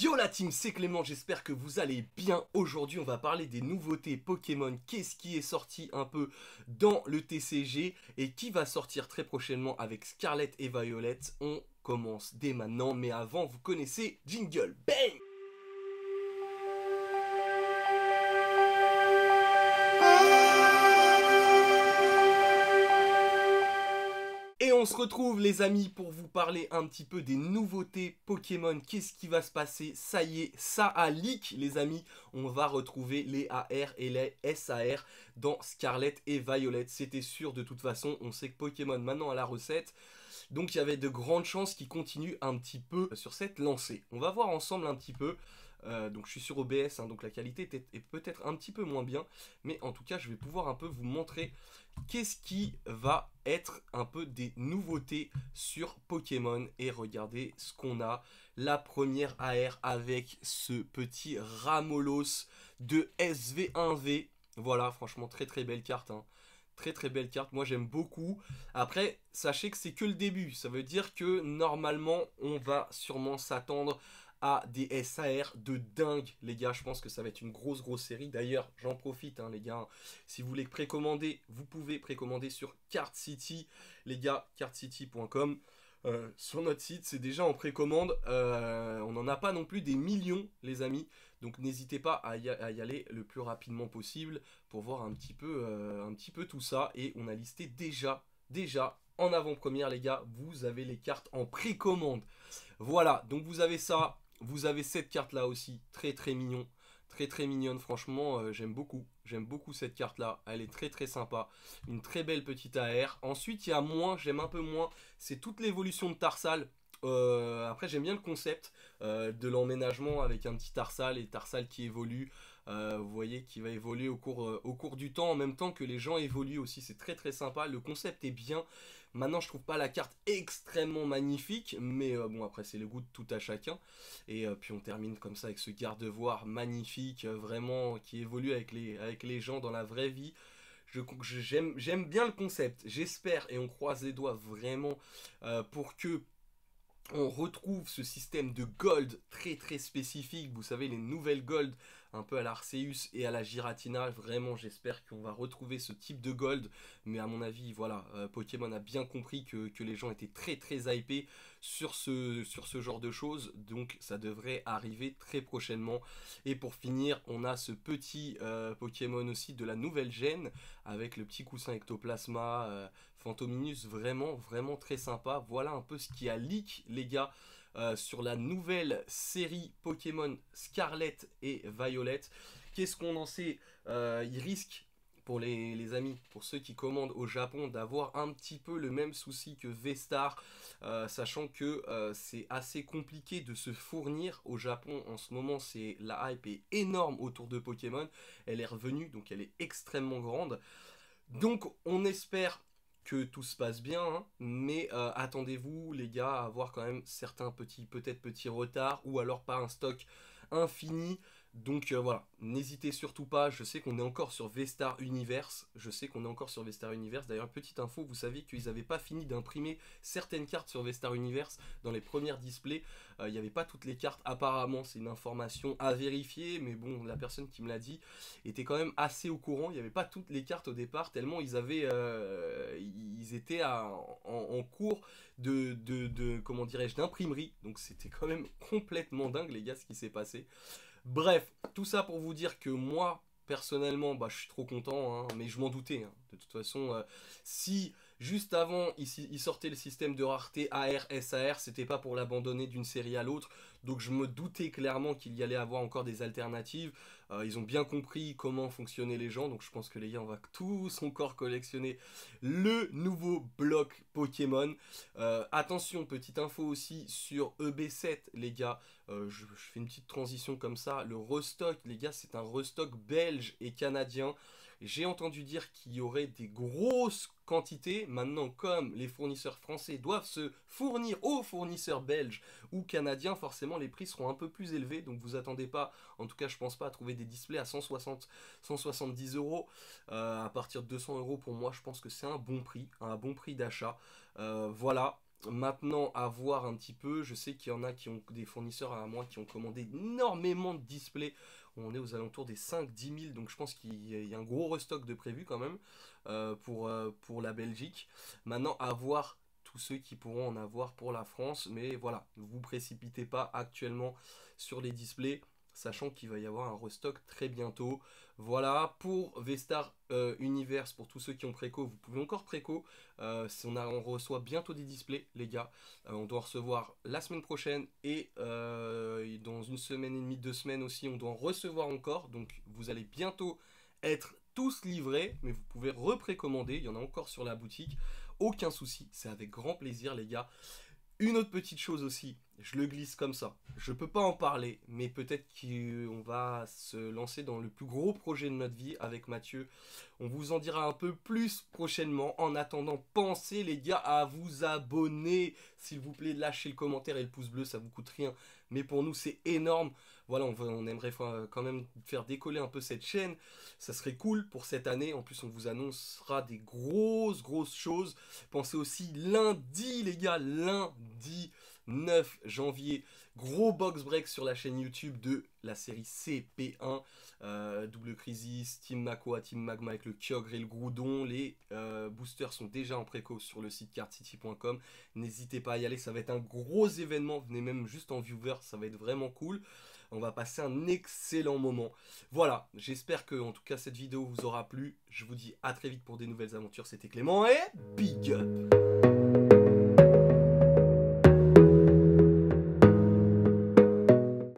Yo la team, c'est Clément, j'espère que vous allez bien. Aujourd'hui, on va parler des nouveautés Pokémon, qu'est-ce qui est sorti un peu dans le TCG et qui va sortir très prochainement avec Scarlet et Violet. On commence dès maintenant, mais avant, vous connaissez Jingle Bang se retrouve les amis pour vous parler un petit peu des nouveautés Pokémon. Qu'est-ce qui va se passer Ça y est, ça a leak les amis. On va retrouver les AR et les SAR dans Scarlet et Violet. C'était sûr de toute façon, on sait que Pokémon maintenant à la recette. Donc il y avait de grandes chances qu'il continue un petit peu sur cette lancée. On va voir ensemble un petit peu euh, donc je suis sur OBS, hein, donc la qualité est peut-être un petit peu moins bien, mais en tout cas je vais pouvoir un peu vous montrer qu'est-ce qui va être un peu des nouveautés sur Pokémon et regardez ce qu'on a. La première AR avec ce petit Ramolos de SV1V. Voilà, franchement très très belle carte. Hein. très très belle carte, moi j'aime beaucoup. Après, sachez que c'est que le début, ça veut dire que normalement on va sûrement s'attendre à des SAR de dingue, les gars. Je pense que ça va être une grosse, grosse série. D'ailleurs, j'en profite, hein, les gars. Si vous voulez précommander, vous pouvez précommander sur Card les gars, cardcity.com. Euh, sur notre site, c'est déjà en précommande. Euh, on n'en a pas non plus des millions, les amis. Donc n'hésitez pas à y, aller le plus rapidement possible pour voir un petit peu, euh, un petit peu tout ça. Et on a listé déjà, déjà en avant-première, les gars, vous avez les cartes en précommande. Voilà, donc vous avez ça vous avez cette carte là aussi, très très mignon. Très très mignonne, franchement, euh, j'aime beaucoup. J'aime beaucoup cette carte là, elle est très très sympa. Une très belle petite AR. Ensuite, il y a moins, j'aime un peu moins, c'est toute l'évolution de Tarsal. Euh, après, j'aime bien le concept euh, de l'emménagement avec un petit Tarsal et Tarsal qui évolue. Euh, vous voyez qui va évoluer au cours, euh, au cours du temps en même temps que les gens évoluent aussi. C'est très très sympa. Le concept est bien. Maintenant, je trouve pas la carte extrêmement magnifique, mais euh, bon, après, c'est le goût de tout à chacun. Et puis, on termine comme ça avec ce garde voir magnifique, vraiment qui évolue avec les, avec les gens dans la vraie vie j'aime bien le concept. J'espère et on croise les doigts vraiment pour que on retrouve ce système de gold très très spécifique, vous savez les nouvelles gold un peu à l'Arceus et à la Giratina, vraiment j'espère qu'on va retrouver ce type de gold, mais à mon avis voilà, euh, Pokémon a bien compris que, les gens étaient très très hypés sur ce, sur ce genre de choses, donc ça devrait arriver très prochainement. Et pour finir, on a ce petit euh, Pokémon aussi de la nouvelle gène, avec le petit coussin ectoplasma, euh, Fantominus vraiment vraiment très sympa. Voilà un peu ce qui a leak les gars euh, sur la nouvelle série Pokémon Scarlet et Violet. Qu'est-ce qu'on en sait euh, Il risque pour les, amis, pour ceux qui commandent au Japon, d'avoir un petit peu le même souci que V-Star, euh, sachant que c'est assez compliqué de se fournir au Japon en ce moment. C'est la hype est énorme autour de Pokémon. Elle est revenue, donc elle est extrêmement grande. Donc on espère que tout se passe bien, hein, mais euh, attendez-vous les gars à avoir quand même certains petits, peut-être petits retards, ou alors pas un stock infini donc euh, voilà, n'hésitez surtout pas, je sais qu'on est encore sur Vestar Universe, je sais qu'on est encore sur v Universe, d'ailleurs petite info, vous savez qu'ils n'avaient pas fini d'imprimer certaines cartes sur Vestar Universe dans les premières displays, euh, il n'y avait pas toutes les cartes, apparemment c'est une information à vérifier, mais bon, la personne qui me l'a dit était quand même assez au courant, il n'y avait pas toutes les cartes au départ, tellement ils avaient, euh, ils étaient en, cours de, de, comment dirais-je, d'imprimerie, donc c'était quand même complètement dingue les gars ce qui s'est passé. Bref, tout ça pour vous dire que moi, personnellement, bah, je suis trop content, hein, mais je m'en doutais. Hein. De toute façon, euh, si Juste avant, ils il sortait le système de rareté ar c'était pas pour l'abandonner d'une série à l'autre, donc je me doutais clairement qu'il y allait avoir encore des alternatives. Euh, ils ont bien compris comment fonctionnaient les gens, donc je pense que les gars, on va tous encore collectionner le nouveau bloc Pokémon. Euh, attention, petite info aussi sur EB7, les gars. Euh, je, je fais une petite transition comme ça. Le restock, les gars, c'est un restock belge et canadien. J'ai entendu dire qu'il y aurait des grosses quantités. Maintenant, comme les fournisseurs français doivent se fournir aux fournisseurs belges ou canadiens, forcément les prix seront un peu plus élevés. Donc vous attendez pas, en tout cas je pense pas, à trouver des displays à 160, 170 euros. Euh, à partir de 200 euros pour moi, je pense que c'est un bon prix, un bon prix d'achat. Euh, voilà, maintenant à voir un petit peu. Je sais qu'il y en a qui ont des fournisseurs à moi qui ont commandé énormément de displays on est aux alentours des 5-10 000, donc je pense qu'il y a un gros restock de prévu quand même euh, pour, euh, pour la Belgique. Maintenant, à voir tous ceux qui pourront en avoir pour la France, mais voilà, ne vous précipitez pas actuellement sur les displays, sachant qu'il va y avoir un restock très bientôt. Voilà, pour Vestar euh, Universe, pour tous ceux qui ont préco, vous pouvez encore préco. si on, a, on, reçoit bientôt des displays, les gars. on doit recevoir la semaine prochaine et semaine et demie, deux semaines aussi, on doit en recevoir encore. Donc vous allez bientôt être tous livrés, mais vous pouvez reprécommander. Il y en a encore sur la boutique. Aucun souci, c'est avec grand plaisir les gars. Une autre petite chose aussi, je le glisse comme ça. Je peux pas en parler, mais peut-être qu'on va se lancer dans le plus gros projet de notre vie avec Mathieu. On vous en dira un peu plus prochainement. En attendant, pensez les gars à vous abonner. S'il vous plaît, lâchez le commentaire et le pouce bleu, ça vous coûte rien. Mais pour nous, c'est énorme. Voilà, on, on aimerait quand même faire décoller un peu cette chaîne. Ça serait cool pour cette année. En plus, on vous annoncera des grosses, grosses choses. Pensez aussi lundi, les gars, lundi. 9 janvier. Gros box break sur la chaîne YouTube de la série CP1. Euh, double Crisis, Team Makoa, Team Magma avec le Kyogre et le Groudon. Les euh, boosters sont déjà en préco sur le site cardcity.com. N'hésitez pas à y aller, ça va être un gros événement. Venez même juste en viewer, ça va être vraiment cool. On va passer un excellent moment. Voilà, j'espère que en tout cas cette vidéo vous aura plu. Je vous dis à très vite pour des nouvelles aventures. C'était Clément et Big Up